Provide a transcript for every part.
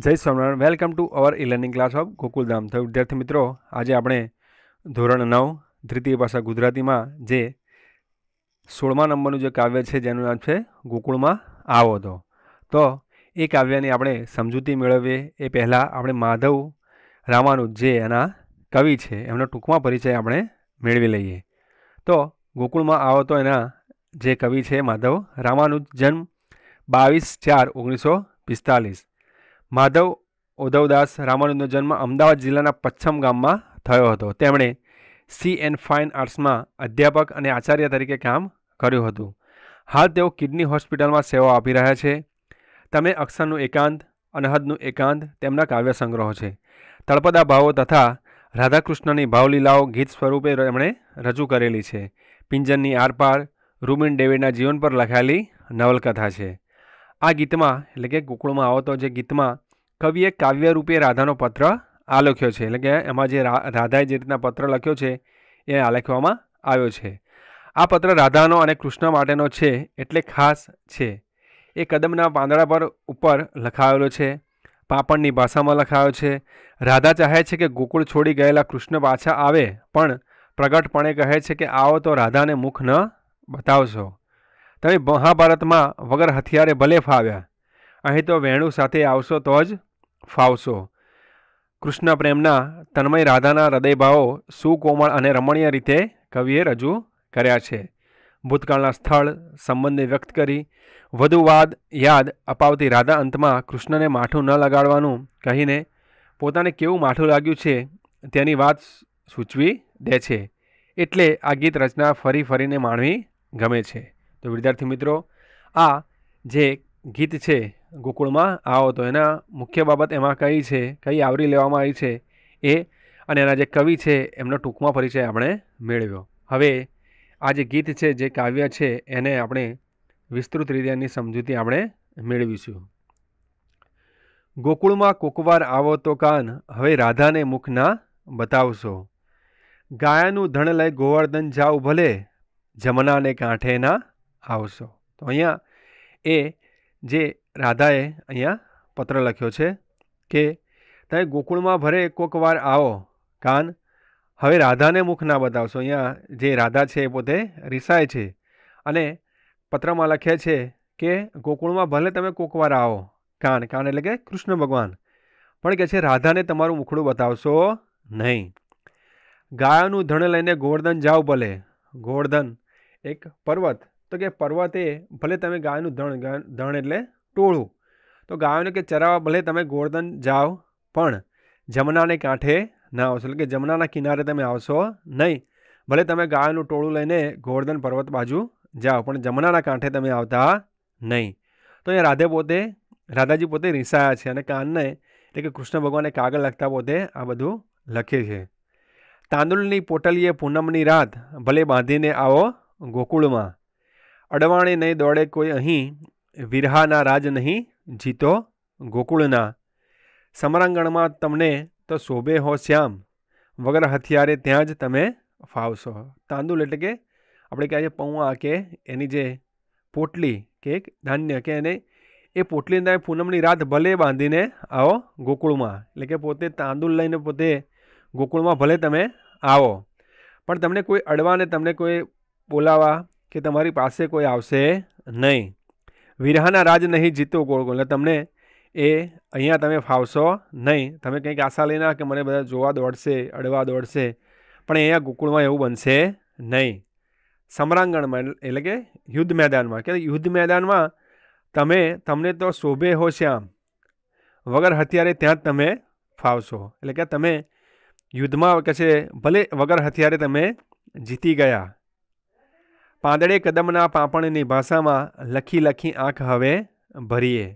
જય Swaminarayan welcome to our e learning class of Gokuldham તો વિદ્યાર્થી મિત્રો આજે આપણે ધોરણ નવ દ્વિતીય ભાષા ગુજરાતીમાં જે સોળમા નંબરનું જે કાવ્ય છે જેનું નામ છે ગોકુળમાં આવો તો તો એ કાવ્યની આપણે સમજૂતી મેળવીએ એ પહેલાં આપણે માધવ રામાનુજ જે એના કવિ છે એમનો ટૂંકમાં પરિચય આપણે મેળવી લઈએ તો ગોકુળમાં આવો તો એના જે કવિ છે માધવ રામાનુજ જન્મ બાવીસ ચાર ઓગણીસો પિસ્તાલીસ માધવ ઉધવદાસ રામાનુજનો જન્મ અમદાવાદ જિલ્લાના પચ્છમ ગામમાં થયો હતો તેમણે સી એન્ડ ફાઇન આર્ટ્સમાં અધ્યાપક અને આચાર્ય તરીકે કામ કર્યું હતું હાલ તેઓ કિડની હોસ્પિટલમાં સેવા આપી રહ્યા છે તમે અક્ષરનું એકાંત અનહદનું એકાંત તેમના કાવ્ય સંગ્રહો છે તળપદા ભાવો તથા રાધાકૃષ્ણની ભાવલીલાઓ ગીત સ્વરૂપે એમણે રજૂ કરેલી છે પિંજરની આરપાર રૂમિન ડેવિડના જીવન પર લખાયેલી નવલકથા છે આ ગીતમાં એટલે કે ગોકુળમાં આવો તો જે ગીતમાં કવિએ કાવ્ય રૂપે રાધાનો પત્ર આ લખ્યો છે એટલે કે એમાં જે રાધાએ જે રીતના પત્ર લખ્યો છે એ આલેખવામાં આવ્યો છે આ પત્ર રાધાનો અને કૃષ્ણ માટેનો છે એટલે ખાસ છે એ કદમના પાંદડા પર ઉપર લખાયેલો છે પાપણની ભાષામાં લખાયો છે રાધા ચાહે છે કે ગોકુળ છોડી ગયેલા કૃષ્ણ પાછા આવે પણ પ્રગટપણે કહે છે કે આવો તો રાધાને મુખ ન બતાવશો તમે મહાભારતમાં વગર હથિયારે ભલે ફાવ્યા અહીં તો વેણુ સાથે આવશો તો જ ફાવશો કૃષ્ણ પ્રેમના તન્મય રાધાના હૃદયભાવો સુકોમળ અને રમણીય રીતે કવિએ રજૂ કર્યા છે ભૂતકાળના સ્થળ સંબંધને વ્યક્ત કરી વધુ વાદ યાદ અપાવતી રાધા અંતમાં કૃષ્ણને માઠું ન લગાડવાનું કહીને પોતાને કેવું માઠું લાગ્યું છે તેની વાત સૂચવી દે છે એટલે આ ગીત રચના ફરી ફરીને માણવી ગમે છે તો વિદ્યાર્થી મિત્રો આ જે ગીત છે ગોકુળમાં આવો તો એના મુખ્ય બાબત એમાં કઈ છે કઈ આવરી લેવામાં આવી છે એ અને એના જે કવિ છે એમનો ટૂંકમાં પરિચય આપણે મેળવ્યો હવે આ જે ગીત છે જે કાવ્ય છે એને આપણે વિસ્તૃત રીતે એની સમજૂતી આપણે મેળવીશું ગોકુળમાં કોકવાર આવો તો કાન હવે રાધાને મુખ ના બતાવશો ગાયાનું ધણ લઈ ગોવર્ધન જાવ ભલે જમનાને કાંઠે ના આવશો તો અહીંયા એ જે રાધાએ અહીંયા પત્ર લખ્યો છે કે તમે ગોકુળમાં ભરે વાર આવો કાન હવે રાધાને મુખ ના બતાવશો અહીંયા જે રાધા છે એ પોતે રિસાય છે અને પત્રમાં લખે છે કે ગોકુળમાં ભલે તમે વાર આવો કાન કાન એટલે કે કૃષ્ણ ભગવાન પણ કહે છે રાધાને તમારું મુખડું બતાવશો નહીં ગાયોનું ધણ લઈને ગોવર્ધન જાઓ ભલે ગોવર્ધન એક પર્વત તો કે પર્વતે ભલે તમે ગાયનું ધણ ધણ એટલે ટોળું તો ગાયોને કે ચરાવવા ભલે તમે ગોળદન જાઓ પણ જમનાને કાંઠે ના આવશો એટલે કે જમનાના કિનારે તમે આવશો નહીં ભલે તમે ગાયોનું ટોળું લઈને ગોવર્ધન પર્વત બાજુ જાઓ પણ જમનાના કાંઠે તમે આવતા નહીં તો અહીંયા રાધે પોતે રાધાજી પોતે રિસાયા છે અને કાનને એટલે કે કૃષ્ણ ભગવાને કાગળ લખતા પોતે આ બધું લખે છે તાંદુલની પોટલીએ પૂનમની રાત ભલે બાંધીને આવો ગોકુળમાં અડવાણી નહીં દોડે કોઈ અહીં વિરહાના રાજ નહીં જીતો ગોકુળના સમરાંગણમાં તમને તો શોભે હો શ્યામ વગર હથિયારે ત્યાં જ તમે ફાવશો તાંદુલ એટલે કે આપણે કહીએ છીએ પૌવા કે એની જે પોટલી કે ધાન્ય કે એને એ પોટલી તમે પૂનમની રાત ભલે બાંધીને આવો ગોકુળમાં એટલે કે પોતે તાંદુલ લઈને પોતે ગોકુળમાં ભલે તમે આવો પણ તમને કોઈ અડવાને તમને કોઈ બોલાવા કે તમારી પાસે કોઈ આવશે નહીં વિરહાના રાજ નહીં જીતો ગોળ ગોળ તમને એ અહીંયા તમે ફાવશો નહીં તમે કંઈક આશા લઈને કે મને બધા જોવા દોડશે અડવા દોડશે પણ અહીંયા ગોકુળમાં એવું બનશે નહીં સમરાંગણમાં એટલે કે યુદ્ધ મેદાનમાં કે યુદ્ધ મેદાનમાં તમે તમને તો શોભે હોશે આમ વગર હથિયારે ત્યાં જ તમે ફાવશો એટલે કે તમે યુદ્ધમાં કે છે ભલે વગર હથિયારે તમે જીતી ગયા પાંદડે કદમના પાંપણની ભાષામાં લખી લખી આંખ હવે ભરીએ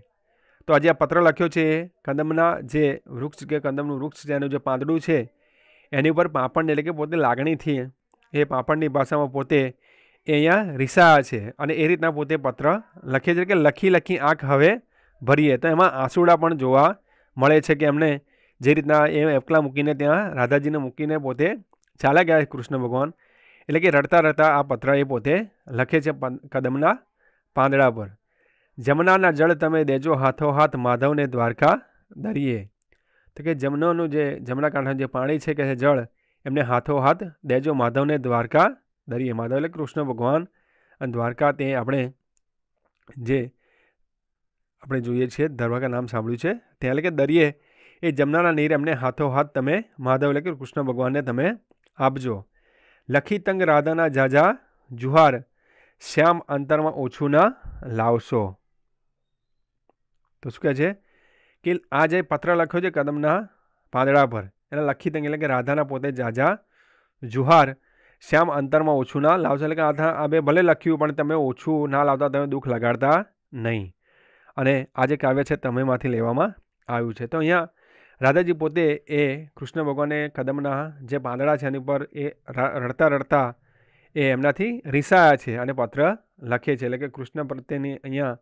તો આજે આ પત્ર લખ્યો છે કદમના જે વૃક્ષ કે કદમનું વૃક્ષ છે એનું જે પાંદડું છે એની ઉપર પાંપણ એટલે કે પોતે લાગણીથી એ પાંપણની ભાષામાં પોતે એ અહીંયા રિસાયા છે અને એ રીતના પોતે પત્ર લખે છે કે લખી લખી આંખ હવે ભરીએ તો એમાં આંસુડા પણ જોવા મળે છે કે એમને જે રીતના એ એકલા મૂકીને ત્યાં રાધાજીને મૂકીને પોતે ચાલ્યા ગયા કૃષ્ણ ભગવાન એટલે કે રડતા રડતા આ પત્ર એ પોતે લખે છે કદમના પાંદડા પર જમનાના જળ તમે દેજો હાથોહાથ માધવને દ્વારકા દરિયે તો કે જમનાનું જે જમના કાંઠાનું જે પાણી છે કે છે જળ એમને હાથોહાથ દેજો માધવને દ્વારકા દરિયે માધવ એટલે કૃષ્ણ ભગવાન અને દ્વારકા તે આપણે જે આપણે જોઈએ છીએ દ્વારકા નામ સાંભળ્યું છે ત્યાં એટલે કે દરિયે એ જમનાના નીર એમને હાથોહાથ તમે માધવ એટલે કે કૃષ્ણ ભગવાનને તમે આપજો લખીતંગ રાધાના જાજા જુહાર શ્યામ અંતરમાં ઓછું ના લાવશો તો શું કહે છે કે આ જે પત્ર લખ્યો છે કદમના પાંદડા પર એને તંગ એટલે કે રાધાના પોતે જાજા જુહાર શ્યામ અંતરમાં ઓછું ના લાવશો એટલે કે આધા આ બે ભલે લખ્યું પણ તમે ઓછું ના લાવતા તમે દુઃખ લગાડતા નહીં અને આ જે કાવ્ય છે તમેમાંથી લેવામાં આવ્યું છે તો અહીંયા રાધાજી પોતે એ કૃષ્ણ ભગવાને કદમના જે પાંદડા છે એની ઉપર એ રડતા રડતા એ એમનાથી રિસાયા છે અને પત્ર લખે છે એટલે કે કૃષ્ણ પ્રત્યેની અહીંયા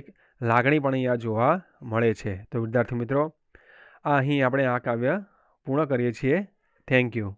એક લાગણી પણ અહીંયા જોવા મળે છે તો વિદ્યાર્થી મિત્રો આ અહીં આપણે આ કાવ્ય પૂર્ણ કરીએ છીએ થેન્ક યુ